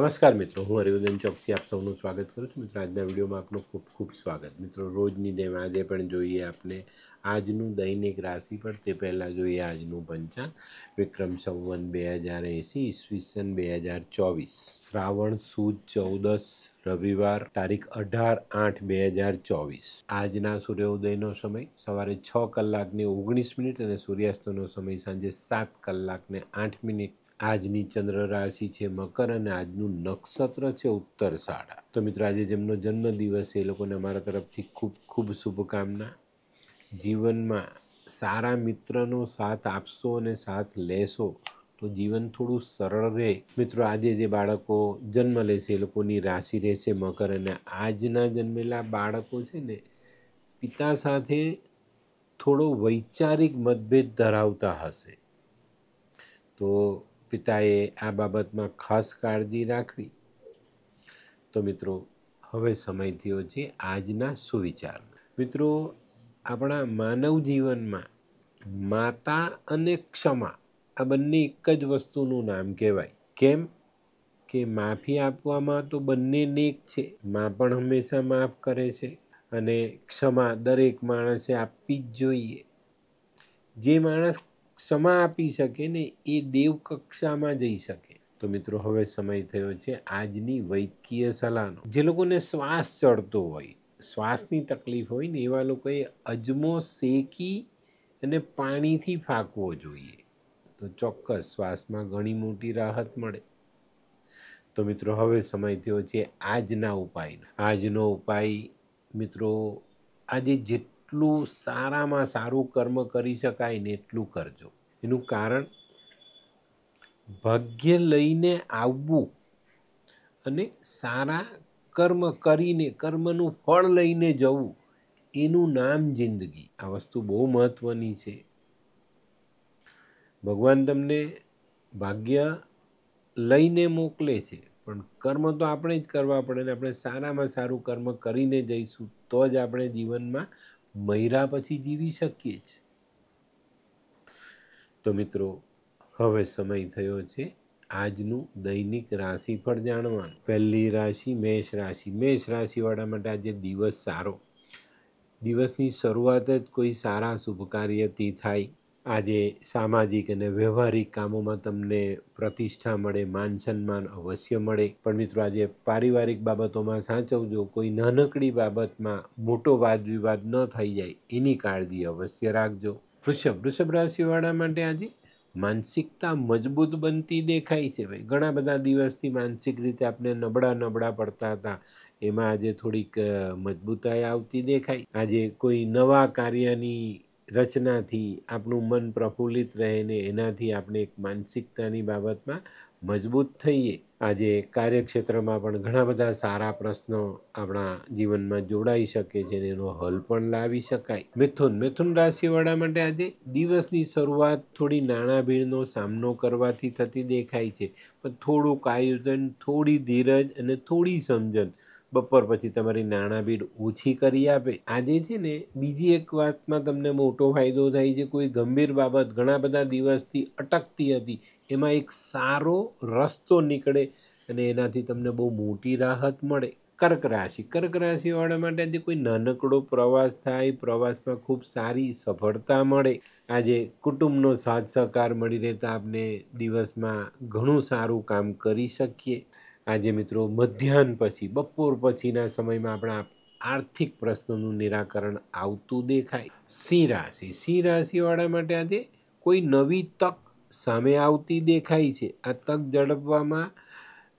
નમસ્કાર મિત્રો હું હરિવર્ધન ચોકસી આપ સૌનું સ્વાગત કરું છું મિત્રો આજના વિડીયોમાં આપનું ખૂબ ખૂબ સ્વાગત મિત્રો રોજની જેમ આજે પણ જોઈએ આપણે આજનું દૈનિક રાશિ પર તે પહેલાં જોઈએ આજનું પંચાંગ વિક્રમ સંવન બે હજાર એંસી ઈસવીસન બે હજાર ચોવીસ શ્રાવણ સુદ ચૌદસ રવિવાર તારીખ અઢાર આઠ બે હજાર ચોવીસ આજના સૂર્યોદયનો સમય સવારે છ કલાકને ઓગણીસ મિનિટ અને સૂર્યાસ્તનો સમય સાંજે સાત કલાકને આઠ મિનિટ આજની ચંદ્ર રાશિ છે મકર અને આજનું નક્ષત્ર છે ઉત્તર શાળા તો મિત્રો આજે જેમનો જન્મદિવસ છે એ લોકોને અમારા તરફથી ખૂબ ખૂબ શુભકામના જીવનમાં સારા મિત્રનો સાથ આપશો અને સાથ લેશો તો જીવન થોડું સરળ રહે મિત્રો આજે જે બાળકો જન્મ લેશે એ લોકોની રાશિ રહેશે મકર અને આજના જન્મેલા બાળકો છે ને પિતા સાથે થોડો વૈચારિક મતભેદ ધરાવતા હશે તો પિતાએ આ બાબતમાં ખાસ કાળજી રાખવી તો મિત્રો હવે સમય થયો છે આજના સુવિચાર મિત્રો આપણા માનવ જીવનમાં માતા અને ક્ષમા આ બંને એક જ વસ્તુનું નામ કહેવાય કેમ કે માફી આપવામાં તો બંને નેક છે માં પણ હંમેશા માફ કરે છે અને ક્ષમા દરેક માણસે આપવી જ જોઈએ જે માણસ ક્ષમા આપી શકે ને એ દેવ કક્ષામાં જઈ શકે તો મિત્રો હવે સમય થયો છે આજની વૈદ્યકીય સલાહનો જે લોકોને શ્વાસ ચડતો હોય શ્વાસની તકલીફ હોય ને એવા લોકોએ અજમો શેકી અને પાણીથી ફાંકવો જોઈએ તો ચોક્કસ શ્વાસમાં ઘણી મોટી રાહત મળે તો મિત્રો હવે સમય થયો છે આજના ઉપાયનો આજનો ઉપાય મિત્રો આજે જેટલો જેટલું સારામાં સારું કર્મ કરી શકાય ને એટલું કરજો એનું કારણ ભાગ્ય લઈને આવવું અને સારા કર્મ કરીને કર્મનું ફળ લઈને જવું એનું નામ જિંદગી આ વસ્તુ બહુ મહત્વની છે ભગવાન તમને ભાગ્ય લઈને મોકલે છે પણ કર્મ તો આપણે જ કરવા પડે ને આપણે સારામાં સારું કર્મ કરીને જઈશું તો જ આપણે જીવનમાં મૈરા પછી જીવી શકીએ જ તો મિત્રો હવે સમય થયો છે આજનું દૈનિક રાશિફળ જાણવાનું પહેલી રાશિ મેષ રાશિ મેષ રાશિવાળા માટે આજે દિવસ સારો દિવસની શરૂઆત જ કોઈ સારા શુભ કાર્યથી થાય આજે સામાજિક અને વ્યવહારિક કામોમાં તમને પ્રતિષ્ઠા મળે માન સન્માન અવશ્ય મળે પણ મિત્રો આજે પારિવારિક બાબતોમાં સાચવજો કોઈ નાનકડી બાબતમાં મોટો વાદ વિવાદ ન થઈ જાય એની કાળજી અવશ્ય રાખજો વૃષભ વૃષભ રાશિવાળા માટે આજે માનસિકતા મજબૂત બનતી દેખાય છે ભાઈ ઘણા બધા દિવસથી માનસિક રીતે આપણે નબળા નબળા પડતા હતા એમાં આજે થોડીક મજબૂતાઈ આવતી દેખાય આજે કોઈ નવા કાર્યની રચનાથી આપણું મન પ્રફુલ્લિત રહે ને એનાથી આપણે એક માનસિકતાની બાબતમાં મજબૂત થઈએ આજે કાર્યક્ષેત્રમાં પણ ઘણા બધા સારા પ્રશ્નો આપણા જીવનમાં જોડાઈ શકે છે અને એનો હલ પણ લાવી શકાય મિથુન મિથુન રાશિવાળા માટે આજે દિવસની શરૂઆત થોડી નાણાભીડનો સામનો કરવાથી થતી દેખાય છે પણ થોડુંક આયોજન થોડી ધીરજ અને થોડી સમજણ બપોર પછી તમારી નાણાં ભીડ ઓછી કરી આપે આજે છે ને બીજી એક વાતમાં તમને મોટો ફાયદો થાય છે કોઈ ગંભીર બાબત ઘણા બધા દિવસથી અટકતી હતી એમાં એક સારો રસ્તો નીકળે અને એનાથી તમને બહુ મોટી રાહત મળે કર્ક રાશિ કર્ક રાશિવાળા માટે આજે કોઈ નાનકડો પ્રવાસ થાય પ્રવાસમાં ખૂબ સારી સફળતા મળે આજે કુટુંબનો સાથ સહકાર મળી રહેતા આપણે દિવસમાં ઘણું સારું કામ કરી શકીએ આજે મિત્રો મધ્યાહન પછી બપોર પછીના સમયમાં આપણા આર્થિક પ્રશ્નોનું નિરાકરણ આવતું દેખાય સિંહ રાશિ સિંહ રાશિવાળા માટે આજે કોઈ નવી તક સામે આવતી દેખાય છે આ તક ઝડપવામાં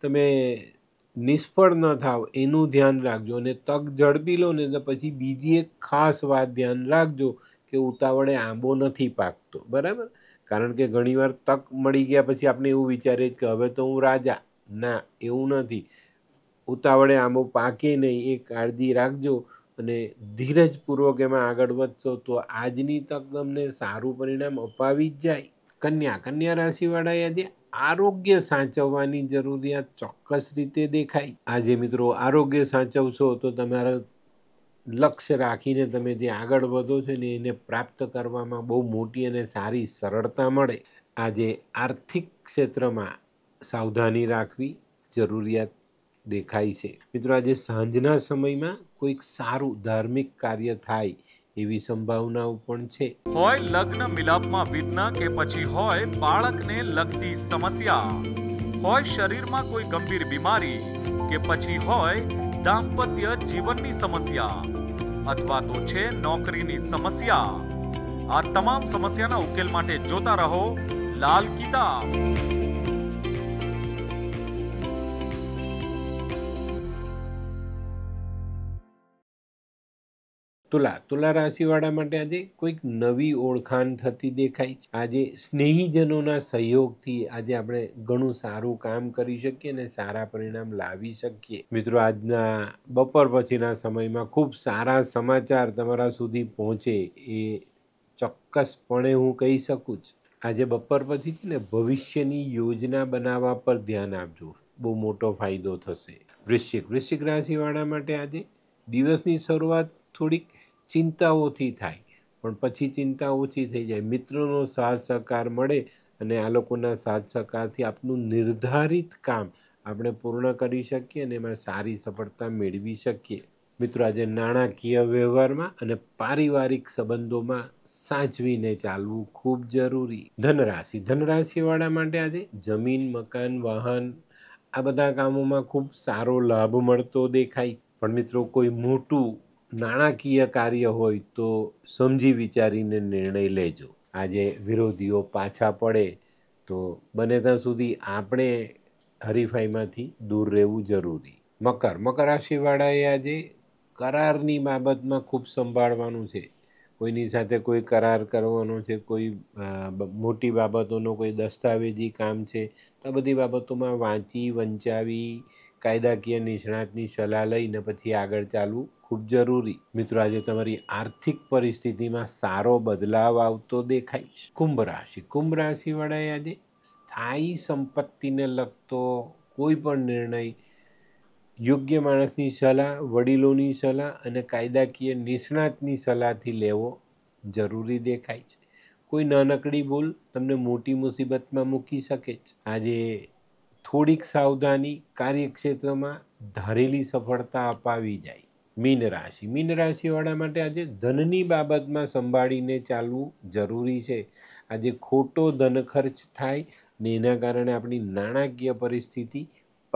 તમે નિષ્ફળ ન થાવ એનું ધ્યાન રાખજો અને તક ઝડપી લો ને તો પછી બીજી એક ખાસ વાત ધ્યાન રાખજો કે ઉતાવળે આંબો નથી પાકતો બરાબર કારણ કે ઘણીવાર તક મળી ગયા પછી આપણે એવું વિચારીએ કે હવે તો હું રાજા ના એવું નથી ઉતાવળે આંબો પાકે નહીં એ કાળજી રાખજો અને ધીરજપૂર્વક એમાં આગળ વધશો તો આજની તક તમને સારું પરિણામ અપાવી જ જાય કન્યા કન્યા રાશિવાળાએ આજે આરોગ્ય સાચવવાની જરૂરિયાત ચોક્કસ રીતે દેખાય આજે મિત્રો આરોગ્ય સાચવશો તો તમારા લક્ષ્ય રાખીને તમે જે આગળ વધો છો ને એને પ્રાપ્ત કરવામાં બહુ મોટી અને સારી સરળતા મળે આજે આર્થિક ક્ષેત્રમાં સાવધાની રાખવી જરૂરિયાત દેખાય છે મિત્રો આજે સાંજના સમયમાં કોઈક સારું ધાર્મિક કાર્ય થાય એવી સંભાવનાઓ પણ છે હોય લગ્ન મિલાપમાં વિઘ્ન કે પછી હોય બાળકને લગતી સમસ્યા હોય શરીરમાં કોઈ ગંભીર બીમારી કે પછી હોય દાંપત્ય જીવનની સમસ્યા અથવા તો છે નોકરીની સમસ્યા આ તમામ સમસ્યાના ઉકેલ માટે જોતા રહો લાલ કિતાબ તુલા તુલા રાશિવાળા માટે આજે કોઈક નવી ઓળખાણ થતી દેખાય છે આજે સ્નેહીજનોના સહયોગથી આજે આપણે ઘણું સારું કામ કરી શકીએ અને સારા પરિણામ લાવી શકીએ મિત્રો આજના બપોર પછીના સમયમાં ખૂબ સારા સમાચાર તમારા સુધી પહોંચે એ ચોક્કસપણે હું કહી શકું છું આજે બપોર પછી છે ને ભવિષ્યની યોજના બનાવવા પર ધ્યાન આપજો બહુ મોટો ફાયદો થશે વૃશ્ચિક વૃશ્ચિક રાશિવાળા માટે આજે દિવસની શરૂઆત થોડીક ચિંતાઓથી થાય પણ પછી ચિંતા ઓછી થઈ જાય મિત્રોનો સાથ સહકાર મળે અને આ લોકોના સાથ સહકારથી આપનું નિર્ધારિત કામ આપણે પૂર્ણ કરી શકીએ અને એમાં સારી સફળતા મેળવી શકીએ મિત્રો આજે નાણાકીય વ્યવહારમાં અને પારિવારિક સંબંધોમાં સાચવીને ચાલવું ખૂબ જરૂરી ધનરાશિ ધનરાશિવાળા માટે આજે જમીન મકાન વાહન આ બધા કામોમાં ખૂબ સારો લાભ મળતો દેખાય પણ મિત્રો કોઈ મોટું નાણાકીય કાર્ય હોય તો સમજી વિચારીને નિર્ણય લેજો આજે વિરોધીઓ પાછા પડે તો બને ત્યાં સુધી આપણે હરીફાઈમાંથી દૂર રહેવું જરૂરી મકર મકર રાશિવાળાએ આજે કરારની બાબતમાં ખૂબ સંભાળવાનું છે કોઈની સાથે કોઈ કરાર કરવાનો છે કોઈ મોટી બાબતોનો કોઈ દસ્તાવેજી કામ છે આ બધી બાબતોમાં વાંચી વંચાવી કાયદાકીય નિષ્ણાતની સલાહ લઈને પછી આગળ ચાલવું ખૂબ જરૂરી મિત્રો આજે તમારી આર્થિક પરિસ્થિતિમાં સારો બદલાવ આવતો દેખાય છે કુંભ રાશિ કુંભ રાશિવાળાએ આજે સ્થાયી સંપત્તિને લગતો કોઈ પણ નિર્ણય યોગ્ય માણસની સલાહ વડીલોની સલાહ અને કાયદાકીય નિષ્ણાતની સલાહથી લેવો જરૂરી દેખાય છે કોઈ નાનકડી ભૂલ તમને મોટી મુસીબતમાં મૂકી શકે છે આજે થોડીક સાવધાની કાર્યક્ષેત્રમાં ધારેલી સફળતા અપાવી જાય મીન રાશિ મીન રાશિવાળા માટે આજે ધનની બાબતમાં સંભાળીને ચાલવું જરૂરી છે આજે ખોટો ધન ખર્ચ થાય ને એના કારણે આપણી નાણાકીય પરિસ્થિતિ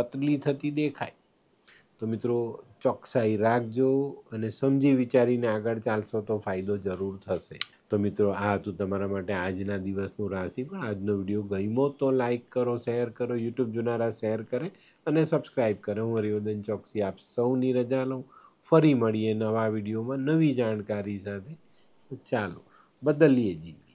પતલી થતી દેખાય તો મિત્રો ચોકસાઈ રાખજો અને સમજી વિચારીને આગળ ચાલશો તો ફાયદો જરૂર થશે તો મિત્રો આ હતું તમારા માટે આજના દિવસનું રાશિ પણ આજનો વિડીયો ગમ્યો તો લાઇક કરો શેર કરો યુટ્યુબ જોનારા શેર કરે અને સબસ્ક્રાઈબ કરે હું હરિવર્દન ચોકસી આપ સૌની રજા લઉં ફરી મળીએ નવા વિડીયોમાં નવી જાણકારી સાથે ચાલો બદલીએ જીત